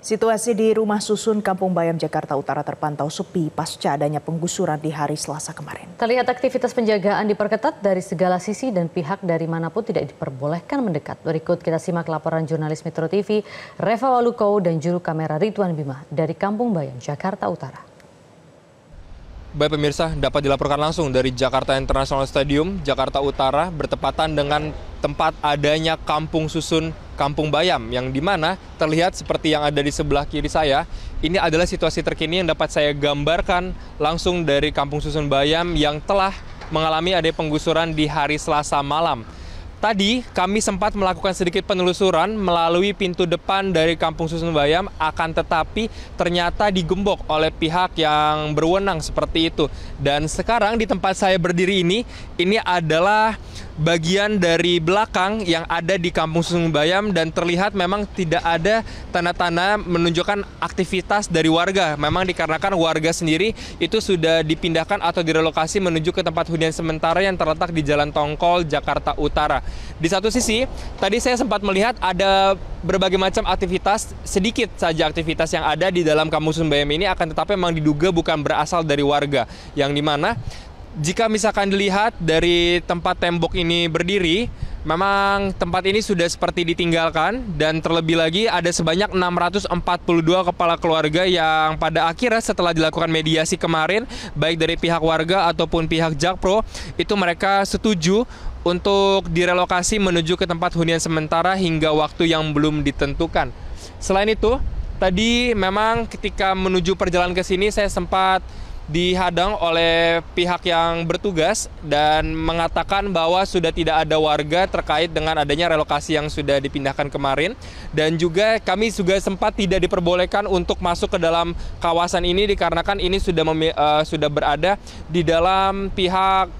Situasi di rumah susun Kampung Bayam Jakarta Utara terpantau sepi pasca adanya penggusuran di hari Selasa kemarin. Terlihat aktivitas penjagaan diperketat dari segala sisi dan pihak dari manapun tidak diperbolehkan mendekat. Berikut kita simak laporan jurnalis Metro TV Reva Waluko dan juru kamera Ridwan Bima dari Kampung Bayam Jakarta Utara. Baik pemirsa, dapat dilaporkan langsung dari Jakarta International Stadium, Jakarta Utara, bertepatan dengan tempat adanya kampung susun Kampung Bayam yang di mana terlihat seperti yang ada di sebelah kiri saya. Ini adalah situasi terkini yang dapat saya gambarkan langsung dari Kampung Susun Bayam yang telah mengalami ada penggusuran di hari Selasa malam. Tadi kami sempat melakukan sedikit penelusuran melalui pintu depan dari Kampung Susun Bayam akan tetapi ternyata digembok oleh pihak yang berwenang seperti itu. Dan sekarang di tempat saya berdiri ini, ini adalah bagian dari belakang yang ada di Kampung Sungai Bayam dan terlihat memang tidak ada tanda-tanda menunjukkan aktivitas dari warga. Memang dikarenakan warga sendiri itu sudah dipindahkan atau direlokasi menuju ke tempat hunian sementara yang terletak di Jalan Tongkol, Jakarta Utara. Di satu sisi, tadi saya sempat melihat ada berbagai macam aktivitas, sedikit saja aktivitas yang ada di dalam Kampung Bayam ini akan tetapi memang diduga bukan berasal dari warga. Yang dimana jika misalkan dilihat dari tempat tembok ini berdiri, memang tempat ini sudah seperti ditinggalkan dan terlebih lagi ada sebanyak 642 kepala keluarga yang pada akhirnya setelah dilakukan mediasi kemarin baik dari pihak warga ataupun pihak Jakpro itu mereka setuju untuk direlokasi menuju ke tempat hunian sementara hingga waktu yang belum ditentukan. Selain itu, tadi memang ketika menuju perjalanan ke sini saya sempat dihadang oleh pihak yang bertugas dan mengatakan bahwa sudah tidak ada warga terkait dengan adanya relokasi yang sudah dipindahkan kemarin dan juga kami juga sempat tidak diperbolehkan untuk masuk ke dalam kawasan ini dikarenakan ini sudah uh, sudah berada di dalam pihak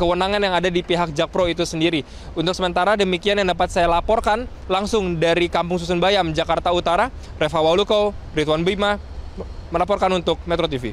kewenangan yang ada di pihak Jakpro itu sendiri. Untuk sementara demikian yang dapat saya laporkan langsung dari Kampung Susun Bayam, Jakarta Utara, Reva Waluko, Ridwan Bima, melaporkan untuk Metro TV.